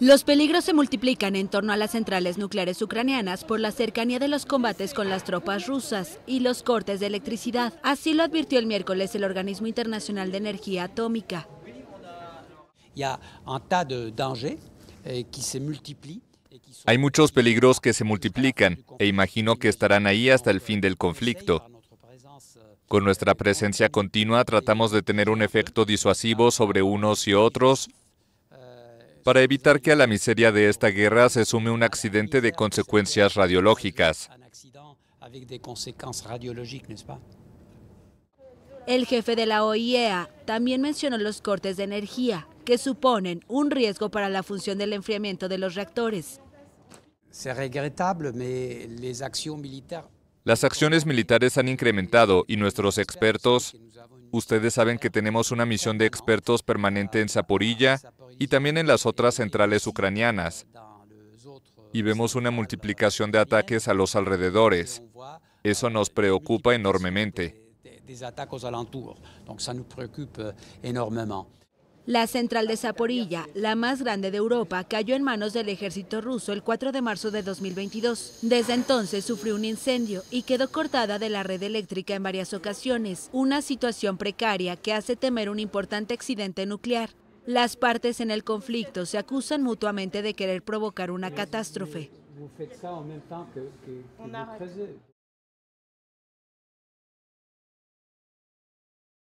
Los peligros se multiplican en torno a las centrales nucleares ucranianas por la cercanía de los combates con las tropas rusas y los cortes de electricidad. Así lo advirtió el miércoles el Organismo Internacional de Energía Atómica. Eh, hay muchos peligros que se multiplican e imagino que estarán ahí hasta el fin del conflicto. Con nuestra presencia continua tratamos de tener un efecto disuasivo sobre unos y otros para evitar que a la miseria de esta guerra se sume un accidente de consecuencias radiológicas. El jefe de la OIEA también mencionó los cortes de energía, que suponen un riesgo para la función del enfriamiento de los reactores. Las acciones militares han incrementado y nuestros expertos, ustedes saben que tenemos una misión de expertos permanente en Zaporilla y también en las otras centrales ucranianas. Y vemos una multiplicación de ataques a los alrededores. Eso nos preocupa enormemente. Euh, la central de Zaporilla, la más grande de Europa, cayó en manos del ejército ruso el 4 de marzo de 2022. Desde entonces sufrió un incendio y quedó cortada de la red eléctrica en varias ocasiones, una situación precaria que hace temer un importante accidente nuclear. Las partes en el conflicto se acusan mutuamente de querer provocar una catástrofe.